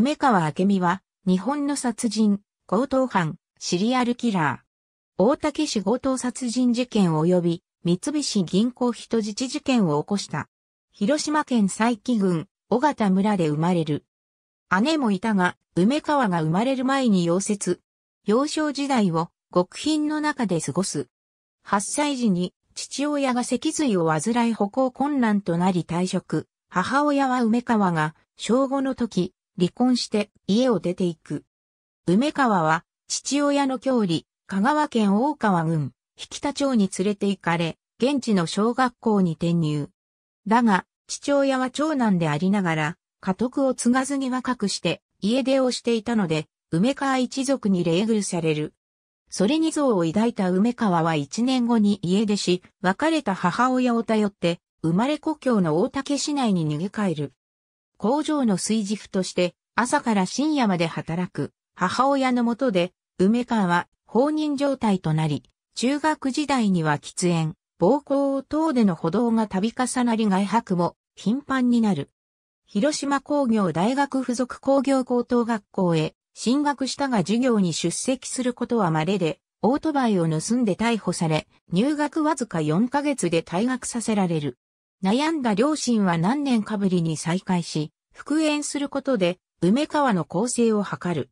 梅川明美は、日本の殺人、強盗犯、シリアルキラー。大竹市強盗殺人事件及び、三菱銀行人質事件を起こした。広島県佐伯郡、尾形村で生まれる。姉もいたが、梅川が生まれる前に溶接。幼少時代を極貧の中で過ごす。8歳時に父親が脊髄を患い歩行困難となり退職。母親は梅川が小5の時、離婚して家を出ていく。梅川は父親の郷里、香川県大川郡、引田町に連れて行かれ、現地の小学校に転入。だが、父親は長男でありながら、家督を継がずに若くして家出をしていたので、梅川一族に礼遇される。それに像を抱いた梅川は一年後に家出し、別れた母親を頼って、生まれ故郷の大竹市内に逃げ帰る。工場の水軸として朝から深夜まで働く母親のもとで梅川は放任状態となり、中学時代には喫煙、暴行等での歩道が度重なり外泊も頻繁になる。広島工業大学附属工業高等学校へ進学したが授業に出席することは稀で、オートバイを盗んで逮捕され、入学わずか4ヶ月で退学させられる。悩んだ両親は何年かぶりに再会し、復縁することで、梅川の構成を図る。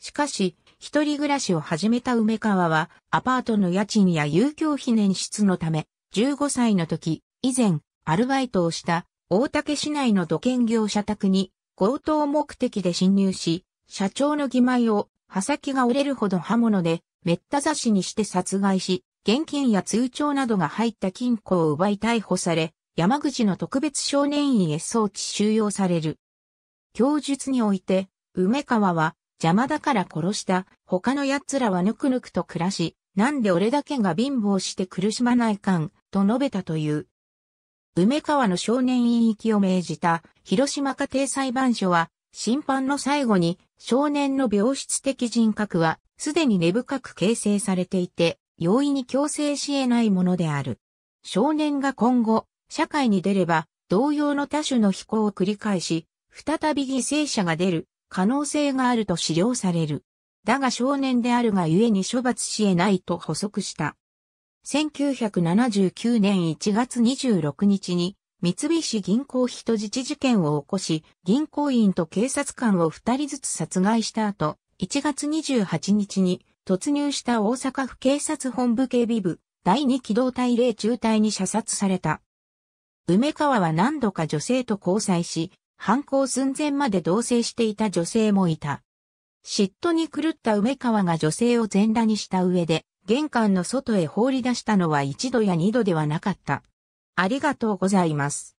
しかし、一人暮らしを始めた梅川は、アパートの家賃や遊興費年出のため、15歳の時、以前、アルバイトをした、大竹市内の土建業者宅に、強盗目的で侵入し、社長の義妹を、刃先が折れるほど刃物で、めった刺しにして殺害し、現金や通帳などが入った金庫を奪い逮捕され、山口の特別少年院へ送致収容される。供述において、梅川は邪魔だから殺した、他の奴らはぬくぬくと暮らし、なんで俺だけが貧乏して苦しまないかん、と述べたという。梅川の少年院域を命じた広島家庭裁判所は、審判の最後に少年の病室的人格はすでに根深く形成されていて、容易に強制し得ないものである。少年が今後、社会に出れば、同様の多種の飛行を繰り返し、再び犠牲者が出る可能性があると資料される。だが少年であるがゆえに処罰し得ないと補足した。1979年1月26日に三菱銀行人質事件を起こし、銀行員と警察官を二人ずつ殺害した後、1月28日に突入した大阪府警察本部警備部第二機動隊令中隊に射殺された。梅川は何度か女性と交際し、犯行寸前まで同棲していた女性もいた。嫉妬に狂った梅川が女性を全裸にした上で、玄関の外へ放り出したのは一度や二度ではなかった。ありがとうございます。